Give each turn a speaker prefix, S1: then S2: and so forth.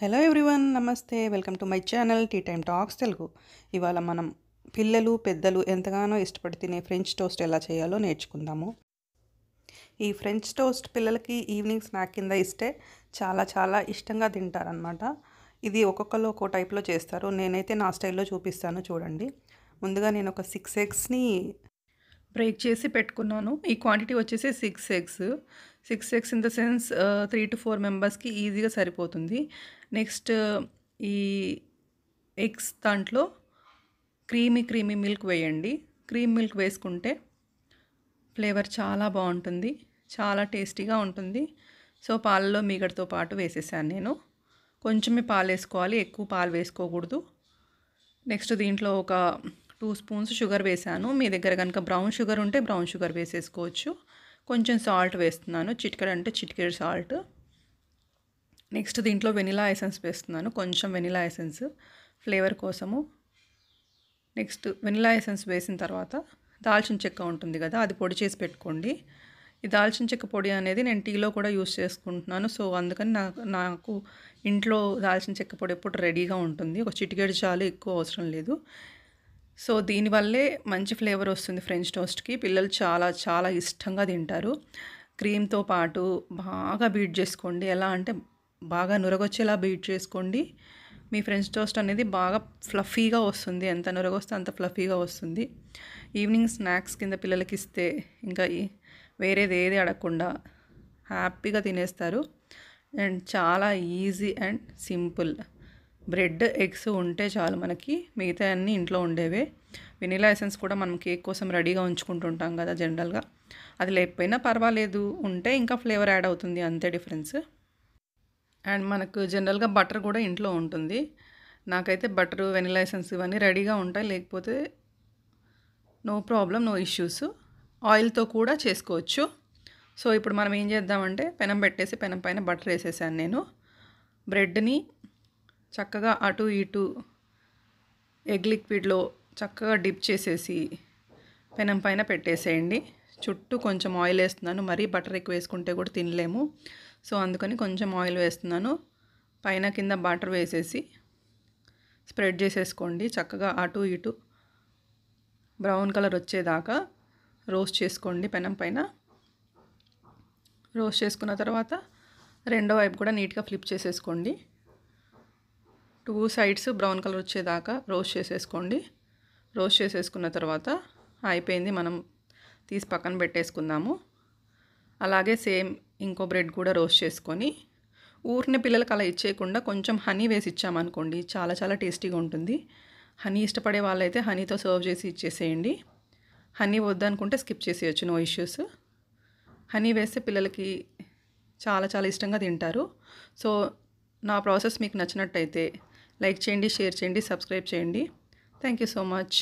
S1: hello everyone నమస్తే welcome to my channel Tea Time Talks Telugu ఇవాళ మనం పిల్లలు పెద్దలు ఎంతగానో ఇష్టపడి తినే ఫ్రెంచ్ టోస్ట్ ఎలా చేయాలో నేర్చుకుందాము ఈ ఫ్రెంచ్ టోస్ట్ పిల్లలకి ఈవినింగ్ స్నాక్ కింద ఇస్తే చాలా చాలా ఇష్టంగా తింటారనమాట ఇది ఒక్కొక్కరు ఒక్కో టైప్లో చేస్తారు నేనైతే నా స్టైల్లో చూపిస్తాను చూడండి ముందుగా నేను ఒక సిక్స్ ఎగ్స్ని బ్రేక్ చేసి పెట్టుకున్నాను ఈ క్వాంటిటీ వచ్చేసి six eggs six eggs in the sense three to four మెంబర్స్కి ఈజీగా సరిపోతుంది నెక్స్ట్ ఈ ఎగ్స్ దాంట్లో క్రీమీ క్రీమీ మిల్క్ వేయండి క్రీమ్ మిల్క్ వేసుకుంటే ఫ్లేవర్ చాలా బాగుంటుంది చాలా టేస్టీగా ఉంటుంది సో పాలలో మీగడతో పాటు వేసేసాను నేను కొంచెమే పాలు వేసుకోవాలి ఎక్కువ పాలు వేసుకోకూడదు నెక్స్ట్ దీంట్లో ఒక టూ స్పూన్స్ షుగర్ వేసాను మీ దగ్గర కనుక బ్రౌన్ షుగర్ ఉంటే బ్రౌన్ షుగర్ వేసేసుకోవచ్చు కొంచెం సాల్ట్ వేస్తున్నాను చిట్కడ అంటే చిటికెడు సాల్ట్ నెక్స్ట్ దీంట్లో వెనిలా ఎసెన్స్ వేస్తున్నాను కొంచెం వెనిలా ఎసెన్స్ ఫ్లేవర్ కోసము నెక్స్ట్ వెనిలా ఎసెన్స్ వేసిన తర్వాత దాల్చిన చెక్క ఉంటుంది కదా అది పొడి చేసి పెట్టుకోండి ఈ దాల్చిన చెక్క పొడి అనేది నేను టీలో కూడా యూస్ చేసుకుంటున్నాను సో అందుకని నాకు నాకు ఇంట్లో దాల్చిన చెక్క పొడి ఎప్పుడు రెడీగా ఉంటుంది ఒక చిటికెడు చాలు ఎక్కువ అవసరం లేదు సో దీనివల్లే మంచి ఫ్లేవర్ వస్తుంది ఫ్రెంచ్ టోస్ట్కి పిల్లలు చాలా చాలా ఇష్టంగా తింటారు క్రీమ్తో పాటు బాగా బీట్ చేసుకోండి ఎలా అంటే బాగా నురగొచ్చేలా బీట్ చేసుకోండి మీ ఫ్రెంచ్ టోస్ట్ అనేది బాగా ఫ్లఫీగా వస్తుంది ఎంత నురగొస్తే అంత ఫ్లఫీగా వస్తుంది ఈవినింగ్ స్నాక్స్ కింద పిల్లలకి ఇస్తే ఇంకా వేరేది ఏది అడగకుండా హ్యాపీగా తినేస్తారు అండ్ చాలా easy and simple bread eggs ఉంటే చాలు మనకి మిగతా అన్నీ ఇంట్లో ఉండేవే వెనీలా ఎసెన్స్ కూడా మనం కేక్ కోసం రెడీగా ఉంచుకుంటుంటాం కదా జనరల్గా అది లేకపోయినా పర్వాలేదు ఉంటే ఇంకా ఫ్లేవర్ యాడ్ అవుతుంది అంతే డిఫరెన్స్ అండ్ మనకు జనరల్గా బటర్ కూడా ఇంట్లో ఉంటుంది నాకైతే బటర్ వెనిలా ఎసెన్స్ ఇవన్నీ రెడీగా ఉంటాయి లేకపోతే నో ప్రాబ్లం నో ఇష్యూస్ ఆయిల్తో కూడా చేసుకోవచ్చు సో ఇప్పుడు మనం ఏం చేద్దామంటే పెనం పెట్టేసి పెనం పైన బటర్ వేసేసాను నేను బ్రెడ్ని చక్కగా అటు ఇటు ఎగ్ లిక్విడ్లో చక్కగా డిప్ చేసేసి పెనం పైన పెట్టేసేయండి చుట్టూ కొంచెం ఆయిల్ వేస్తున్నాను మరీ బటర్ ఎక్కువ వేసుకుంటే కూడా తినలేము సో అందుకని కొంచెం ఆయిల్ వేస్తున్నాను పైన కింద బటర్ వేసేసి స్ప్రెడ్ చేసేసుకోండి చక్కగా అటు ఇటు బ్రౌన్ కలర్ వచ్చేదాకా రోస్ట్ చేసుకోండి పెనం పైన రోస్ట్ చేసుకున్న తర్వాత రెండో వైపు కూడా నీట్గా ఫ్లిప్ చేసేసుకోండి టూ సైడ్స్ బ్రౌన్ కలర్ వచ్చేదాకా రోస్ట్ చేసేసుకోండి రోస్ట్ చేసేసుకున్న తర్వాత అయిపోయింది మనం తీసి పక్కన పెట్టేసుకుందాము అలాగే సేమ్ ఇంకో బ్రెడ్ కూడా రోస్ట్ చేసుకొని ఊరిని పిల్లలకి అలా ఇచ్చేయకుండా కొంచెం హనీ వేసి ఇచ్చామనుకోండి చాలా చాలా టేస్టీగా ఉంటుంది హనీ ఇష్టపడే వాళ్ళైతే హనీతో సర్వ్ చేసి ఇచ్చేసేయండి హనీ వద్దనుకుంటే స్కిప్ చేసేయచ్చు నో ఇష్యూస్ హనీ వేస్తే పిల్లలకి చాలా చాలా ఇష్టంగా తింటారు సో నా ప్రాసెస్ మీకు నచ్చినట్టయితే లైక్ చేయండి షేర్ చేయండి సబ్స్క్రైబ్ చేయండి థ్యాంక్ యూ సో మచ్